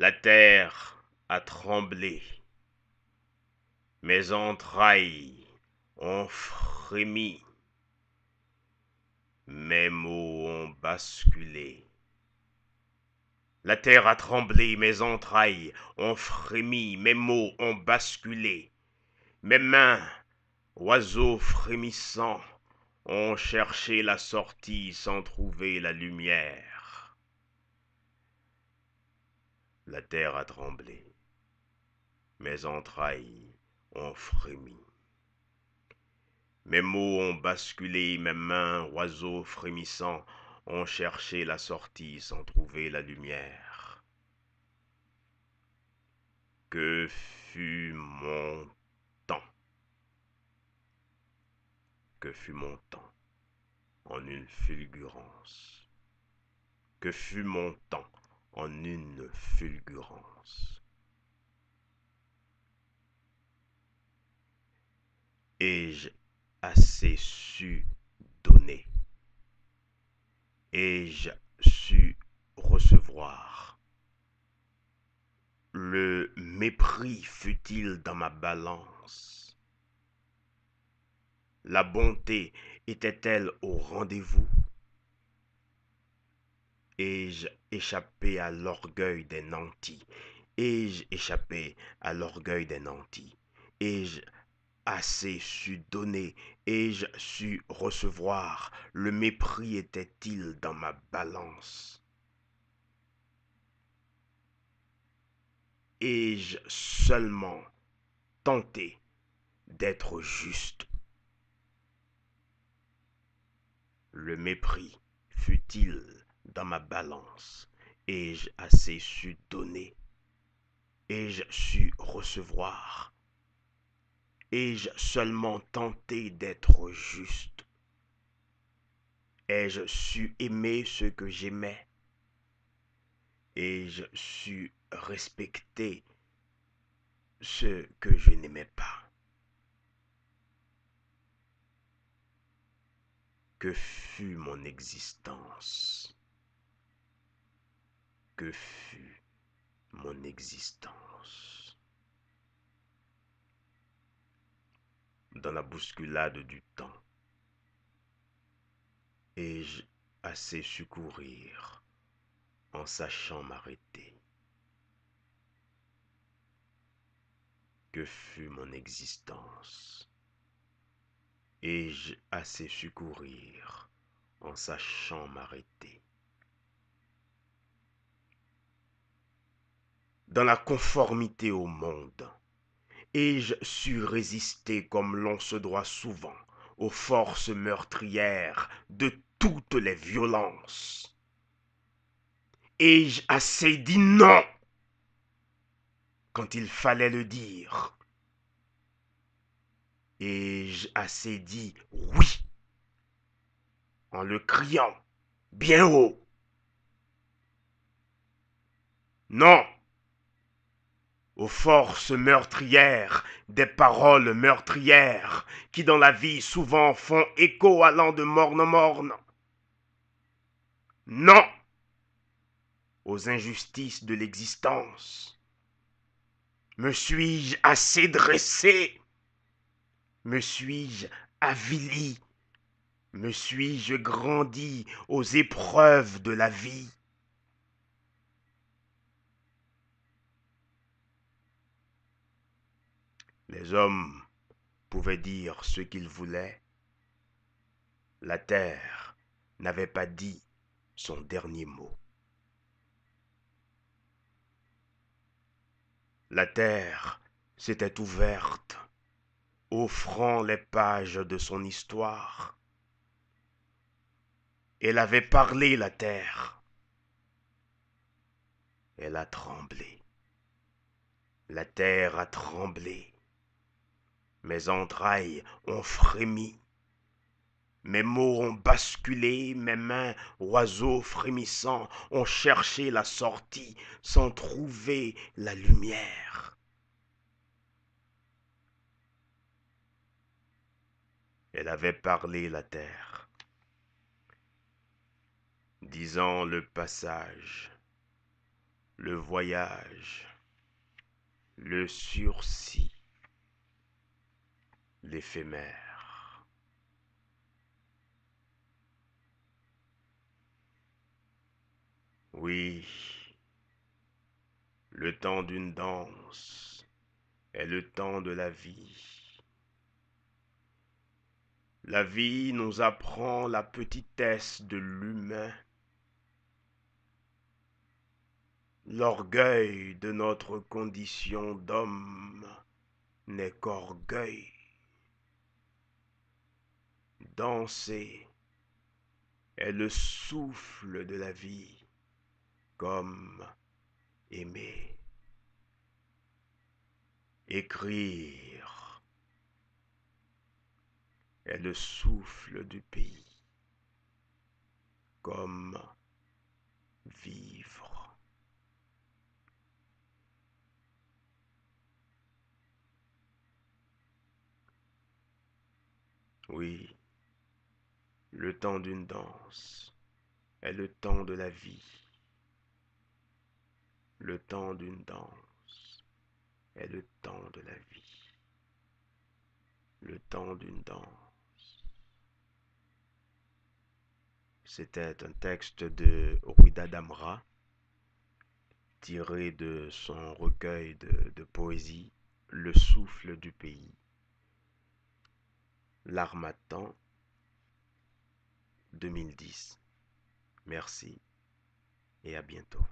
la terre a tremblé. Mes entrailles ont frémi. Mes mots ont basculé. La terre a tremblé, mes entrailles ont frémi, mes mots ont basculé. Mes mains, oiseaux frémissants, ont cherché la sortie sans trouver la lumière. la terre a tremblé. Mes entrailles ont frémi. Mes mots ont basculé, mes mains, oiseaux frémissants, ont cherché la sortie sans trouver la lumière. Que fut mon temps Que fut mon temps en une fulgurance Que fut mon temps en une fulgurance. Ai-je assez su donner Ai-je su recevoir Le mépris fut-il dans ma balance La bonté était-elle au rendez-vous Ai-je échappé à l'orgueil des nantis Ai-je échappé à l'orgueil des nantis Ai-je assez su donner Ai-je su recevoir Le mépris était-il dans ma balance Ai-je seulement tenté d'être juste Le mépris fut-il dans ma balance Ai-je assez su donner Ai-je su recevoir Ai-je seulement tenté d'être juste Ai-je su aimer ce que j'aimais Ai-je su respecter ce que je n'aimais pas Que fut mon existence que fut mon existence. Dans la bousculade du temps, ai-je assez su courir en sachant m'arrêter Que fut mon existence Ai-je assez su courir en sachant m'arrêter dans la conformité au monde ai-je su résister comme l'on se doit souvent aux forces meurtrières de toutes les violences ai-je assez dit non quand il fallait le dire ai-je assez dit oui en le criant bien haut non aux forces meurtrières des paroles meurtrières qui dans la vie souvent font écho allant de morne en morne non aux injustices de l'existence me suis-je assez dressé me suis-je avili me suis-je grandi aux épreuves de la vie Les hommes pouvaient dire ce qu'ils voulaient. La terre n'avait pas dit son dernier mot. La terre s'était ouverte, offrant les pages de son histoire. Elle avait parlé, la terre. Elle a tremblé. La terre a tremblé mes entrailles ont frémi mes mots ont basculé mes mains oiseaux frémissants ont cherché la sortie sans trouver la lumière elle avait parlé la terre disant le passage le voyage le sursis l'éphémère. Oui, le temps d'une danse est le temps de la vie. La vie nous apprend la petitesse de l'humain, l'orgueil de notre condition d'homme n'est qu'orgueil danser est le souffle de la vie comme aimer écrire est le souffle du pays comme vivre oui le temps d'une danse est le temps de la vie. Le temps d'une danse est le temps de la vie. Le temps d'une danse. C'était un texte de Ouida Damra tiré de son recueil de, poésie Le souffle du pays. attend 2010. Merci et à bientôt.